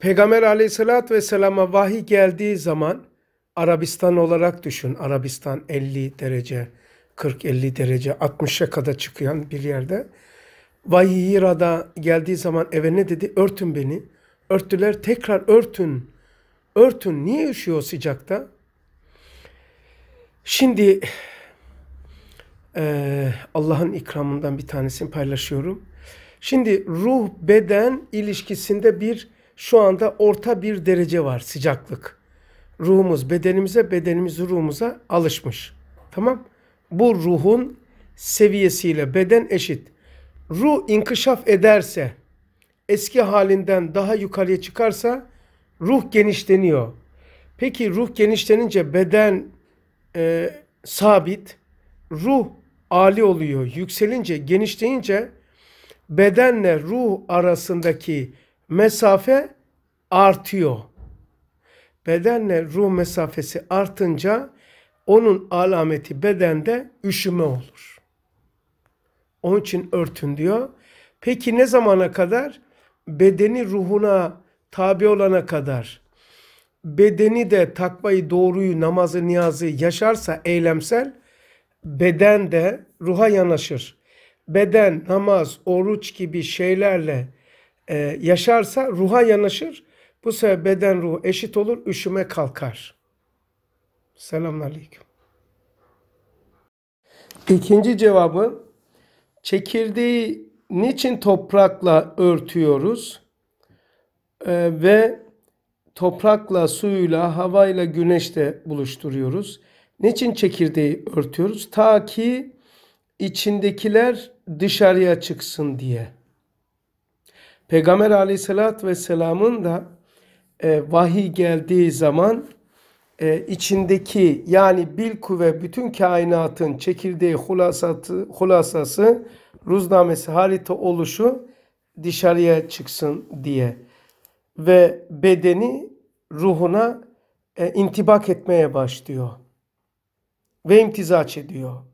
Peygamber aleyhissalatü vesselama vahiy geldiği zaman Arabistan olarak düşün. Arabistan 50 derece, 40-50 derece, 60'a kadar çıkan bir yerde. Vahiy Hira'da geldiği zaman eve ne dedi? Örtün beni. Örttüler tekrar örtün. Örtün niye üşüyor sıcakta? Şimdi Allah'ın ikramından bir tanesini paylaşıyorum. Şimdi ruh beden ilişkisinde bir şu anda orta bir derece var sıcaklık. Ruhumuz bedenimize, bedenimiz ruhumuza alışmış. Tamam? Bu ruhun seviyesiyle beden eşit. Ruh inkişaf ederse, eski halinden daha yukarıya çıkarsa ruh genişleniyor. Peki ruh genişlenince beden e, sabit, ruh ali oluyor. Yükselince, genişleyince bedenle ruh arasındaki mesafe artıyor. Bedenle ruh mesafesi artınca onun alameti bedende üşüme olur. Onun için örtün diyor. Peki ne zamana kadar? Bedeni ruhuna tabi olana kadar. Bedeni de takvayı, doğruyu, namazı, niyazı yaşarsa eylemsel, beden de ruha yanaşır. Beden, namaz, oruç gibi şeylerle e, yaşarsa ruha yanaşır. Bu sebeple beden ruh eşit olur, üşüme kalkar. Selamünaleyküm. İkinci cevabı çekirdeği niçin toprakla örtüyoruz? Ee, ve toprakla, suyla, havayla, güneşle buluşturuyoruz. Niçin çekirdeği örtüyoruz? Ta ki içindekiler dışarıya çıksın diye. Peygamber aleyhissalatü vesselamın da e, vahiy geldiği zaman e, içindeki yani bilku ve bütün kainatın çekirdeği hulasatı, hulasası ruznamesi harita oluşu dışarıya çıksın diye ve bedeni ruhuna e, intibak etmeye başlıyor ve imtizaç ediyor.